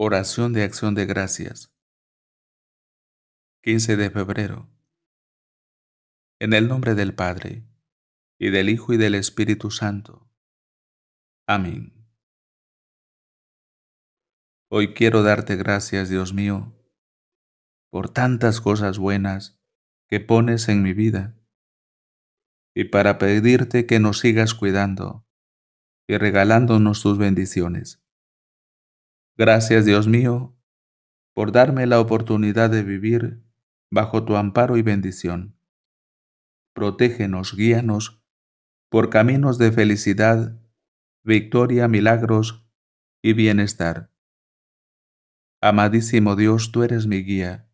Oración de acción de gracias. 15 de febrero. En el nombre del Padre, y del Hijo y del Espíritu Santo. Amén. Hoy quiero darte gracias, Dios mío, por tantas cosas buenas que pones en mi vida, y para pedirte que nos sigas cuidando y regalándonos tus bendiciones. Gracias, Dios mío, por darme la oportunidad de vivir bajo tu amparo y bendición. Protégenos, guíanos por caminos de felicidad, victoria, milagros y bienestar. Amadísimo Dios, tú eres mi guía,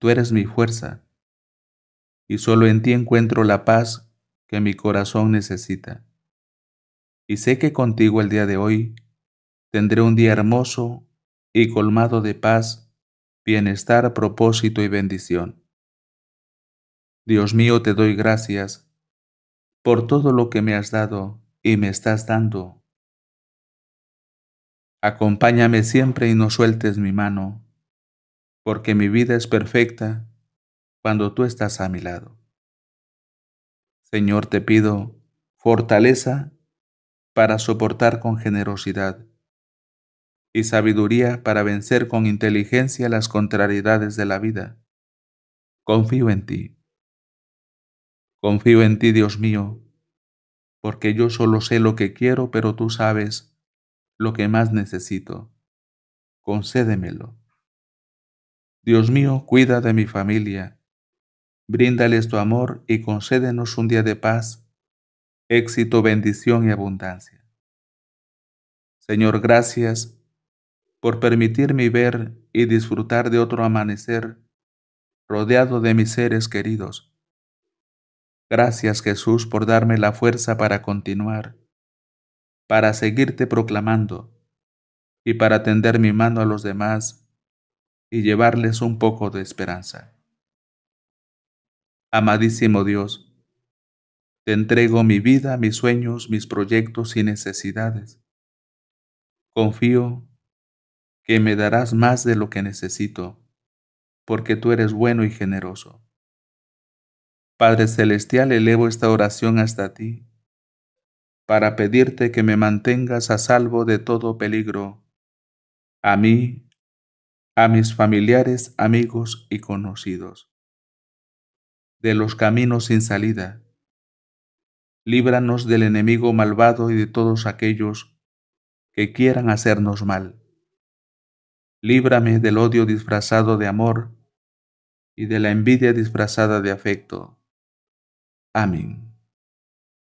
tú eres mi fuerza, y solo en ti encuentro la paz que mi corazón necesita. Y sé que contigo el día de hoy Tendré un día hermoso y colmado de paz, bienestar, propósito y bendición. Dios mío, te doy gracias por todo lo que me has dado y me estás dando. Acompáñame siempre y no sueltes mi mano, porque mi vida es perfecta cuando tú estás a mi lado. Señor, te pido fortaleza para soportar con generosidad y sabiduría para vencer con inteligencia las contrariedades de la vida. Confío en ti. Confío en ti, Dios mío, porque yo solo sé lo que quiero, pero tú sabes lo que más necesito. Concédemelo. Dios mío, cuida de mi familia. Bríndales tu amor y concédenos un día de paz, éxito, bendición y abundancia. Señor, gracias por permitirme ver y disfrutar de otro amanecer rodeado de mis seres queridos. Gracias Jesús por darme la fuerza para continuar, para seguirte proclamando y para tender mi mano a los demás y llevarles un poco de esperanza. Amadísimo Dios, te entrego mi vida, mis sueños, mis proyectos y necesidades. Confío que me darás más de lo que necesito, porque tú eres bueno y generoso. Padre Celestial, elevo esta oración hasta ti, para pedirte que me mantengas a salvo de todo peligro, a mí, a mis familiares, amigos y conocidos, de los caminos sin salida. Líbranos del enemigo malvado y de todos aquellos que quieran hacernos mal. Líbrame del odio disfrazado de amor y de la envidia disfrazada de afecto. Amén.